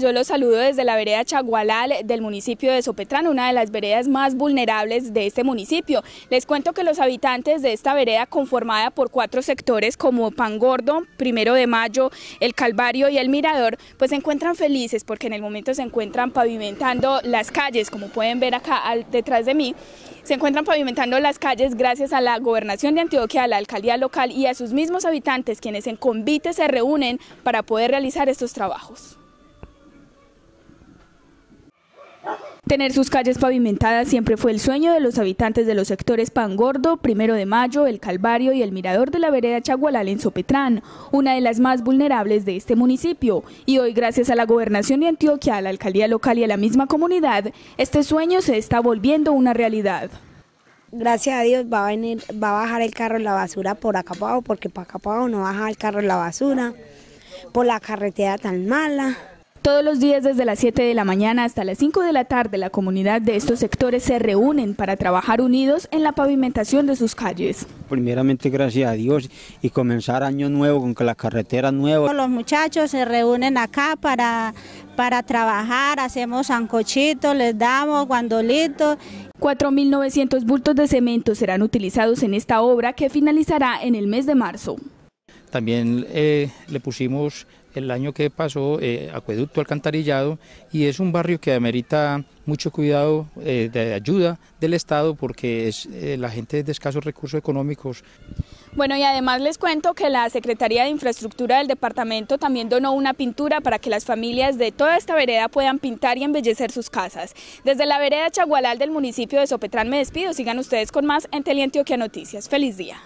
yo los saludo desde la vereda Chagualal del municipio de Sopetrán, una de las veredas más vulnerables de este municipio. Les cuento que los habitantes de esta vereda conformada por cuatro sectores como Pangordo, Primero de Mayo, El Calvario y El Mirador, pues se encuentran felices porque en el momento se encuentran pavimentando las calles, como pueden ver acá detrás de mí, se encuentran pavimentando las calles gracias a la gobernación de Antioquia, a la alcaldía local y a sus mismos habitantes quienes en convite se reúnen para poder realizar estos trabajos. Tener sus calles pavimentadas siempre fue el sueño de los habitantes de los sectores Pangordo, Primero de Mayo, El Calvario y el Mirador de la Vereda Chagualal en Sopetrán, una de las más vulnerables de este municipio. Y hoy, gracias a la gobernación de Antioquia, a la alcaldía local y a la misma comunidad, este sueño se está volviendo una realidad. Gracias a Dios va a, venir, va a bajar el carro en la basura por acá porque por no baja el carro en la basura, por la carretera tan mala. Todos los días desde las 7 de la mañana hasta las 5 de la tarde la comunidad de estos sectores se reúnen para trabajar unidos en la pavimentación de sus calles. Primeramente gracias a Dios y comenzar año nuevo con que la carretera nueva. Los muchachos se reúnen acá para, para trabajar, hacemos zancochitos, les damos guandolitos 4.900 bultos de cemento serán utilizados en esta obra que finalizará en el mes de marzo. También eh, le pusimos el año que pasó eh, acueducto alcantarillado y es un barrio que amerita mucho cuidado eh, de ayuda del Estado porque es, la gente de escasos recursos económicos. Bueno, y además les cuento que la Secretaría de Infraestructura del departamento también donó una pintura para que las familias de toda esta vereda puedan pintar y embellecer sus casas. Desde la vereda Chagualal del municipio de Sopetrán me despido. Sigan ustedes con más en Teleantioquia Noticias. Feliz día.